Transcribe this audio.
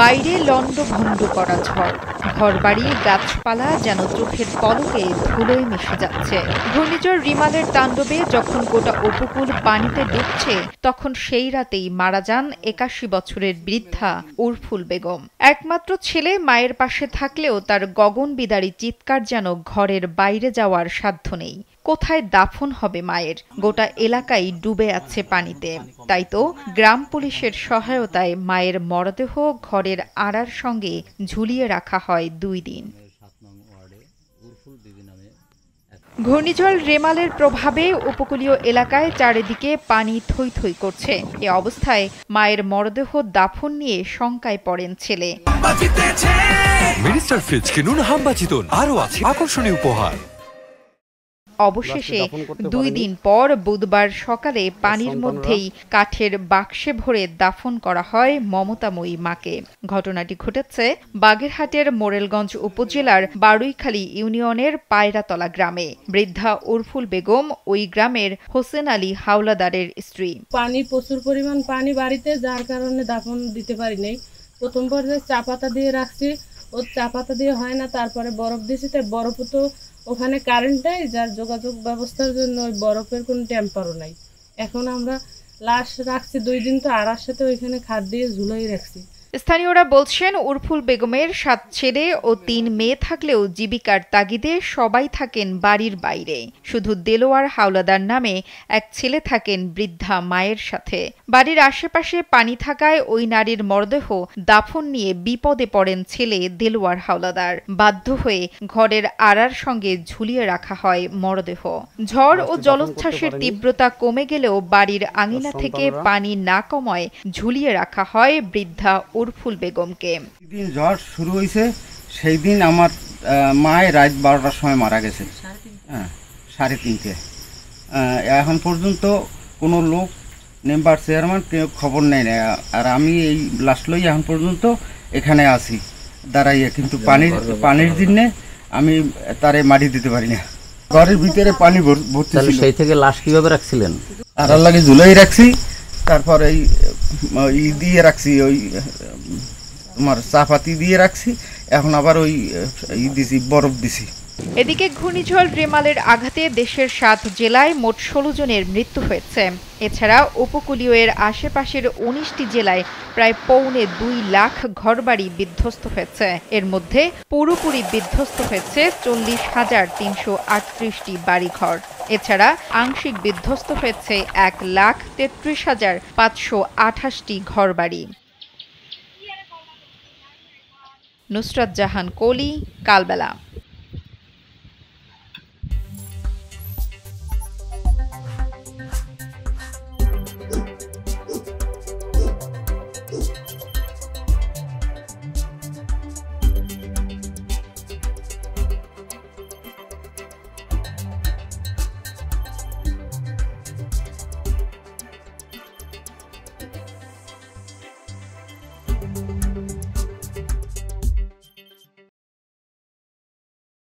বাইরে লণ্ডভণ্ড করা ঝড় ঘরবাড়ি গাছপালা যেন চোখের পলকে ধুলোয় মিশে যাচ্ছে ঘূর্ণিঝড় রিমালের তাণ্ডবে যখন গোটা উপকূল পানিতে ডুবছে তখন সেই রাতেই মারা যান একাশি বছরের বৃদ্ধা উরফুল বেগম একমাত্র ছেলে মায়ের পাশে থাকলেও তার গগন বিদারী চিৎকার যেন ঘরের বাইরে যাওয়ার সাধ্য নেই কোথায় দাফন হবে মায়ের গোটা এলাকাই ডুবে আছে পানিতে তাই তো গ্রাম পুলিশের সহায়তায় মায়ের মরদেহ ঘরের আড়ার সঙ্গে ঝুলিয়ে রাখা হয় দুই দিন ঘূর্ণিঝড় রেমালের প্রভাবে উপকূলীয় এলাকায় চারিদিকে পানি থই থই করছে এ অবস্থায় মায়ের মরদেহ দাফন নিয়ে শঙ্কায় পড়েন ছেলে মিনিস্টার ফ্রিজ কিনুন আরও আছে আকর্ষণীয় উপহার অবশেষে দুই দিন পর বুধবার সকালে পানির মধ্যেই কাঠের বাক্সে ভরে দাফন করা হয় মমতাময়ী মাকে ঘটনাটি ঘটেছে বাগেরহাটের মোরেলগঞ্জ উপজেলার বারুইখালী ইউনিয়নের পায়রাতলা গ্রামে বৃদ্ধা উরফুল বেগম ওই গ্রামের হোসেন আলী হাওলাদারের স্ত্রী পানি প্রচুর পরিমাণ পানি বাড়িতে যার কারণে দাফন দিতে পারি নাই প্রথম পর্যায়ে চা পাতা দিয়ে রাখছি ও চা পাতা দিয়ে হয় না তারপরে বরফ দিয়েছি তাই বরফও তো ওখানে কারেন্ট নেই যার যোগাযোগ ব্যবস্থার জন্য ওই বরফের কোনো টেম্পারও নাই এখন আমরা লাশ রাখছি দুই দিন তো আড়ার সাথে ওইখানে খাদ দিয়ে ঝুলাই রাখছি স্থানীয়রা বলছেন উরফুল বেগমের সাত ছেলে ও তিন মেয়ে থাকলেও জীবিকার তাগিদে সবাই থাকেন বাড়ির বাইরে শুধু দেলোয়ার হাওলাদার নামে এক ছেলে থাকেন বৃদ্ধা মায়ের সাথে বাড়ির আশেপাশে পানি থাকায় ওই নারীর মরদেহ দাফন নিয়ে বিপদে পড়েন ছেলে দেলোয়ার হাওলাদার বাধ্য হয়ে ঘরের আড়ার সঙ্গে ঝুলিয়ে রাখা হয় মরদেহ ঝড় ও জলোচ্ছ্বাসের তীব্রতা কমে গেলেও বাড়ির আঙিনা থেকে পানি না কমায় ঝুলিয়ে রাখা হয় বৃদ্ধা উরফুল বেগমকে দিন জ্বর শুরু হয়েছে সেই দিন আমার মায় রাত বারোটার সময় মারা গেছে হ্যাঁ সাড়ে তিনটে এখন পর্যন্ত কোনো লোক মেম্বার চেয়ারম্যান কেউ খবর নেয় না আর আমি এই লাস্ট লই এখন পর্যন্ত এখানে আছি দাঁড়াইয়া কিন্তু পানির পানির জন্যে আমি তারে মারি দিতে পারি না ঘরের ভিতরে পানি ভর্তি সেই থেকে লাশ কিভাবে রাখছিলেন আর আল্লাহকে ঝুলাই রাখছি তারপর এই ই দিয়ে রাখছি ওই তোমার চাপাতি দিয়ে রাখছি এখন আবার ওই ই দিছি বরফ দিছি এদিকে ঘূর্ণিঝড় রেমালের আঘাতে দেশের সাত জেলায় মোট ষোলো জনের মৃত্যু হয়েছে এছাড়া উপকূলীয় এর আশেপাশের উনিশটি জেলায় প্রায় পৌনে দুই লাখ ঘরবাড়ি বিধ্বস্ত হয়েছে এর মধ্যে পুরোপুরি বিধ্বস্ত হয়েছে চল্লিশ হাজার তিনশো আটত্রিশটি বাড়িঘর এছাড়া আংশিক বিধ্বস্ত হয়েছে এক লাখ তেত্রিশ হাজার পাঁচশো আঠাশটি ঘরবাড়ি নুসরাত জাহান কোলি কালবেলা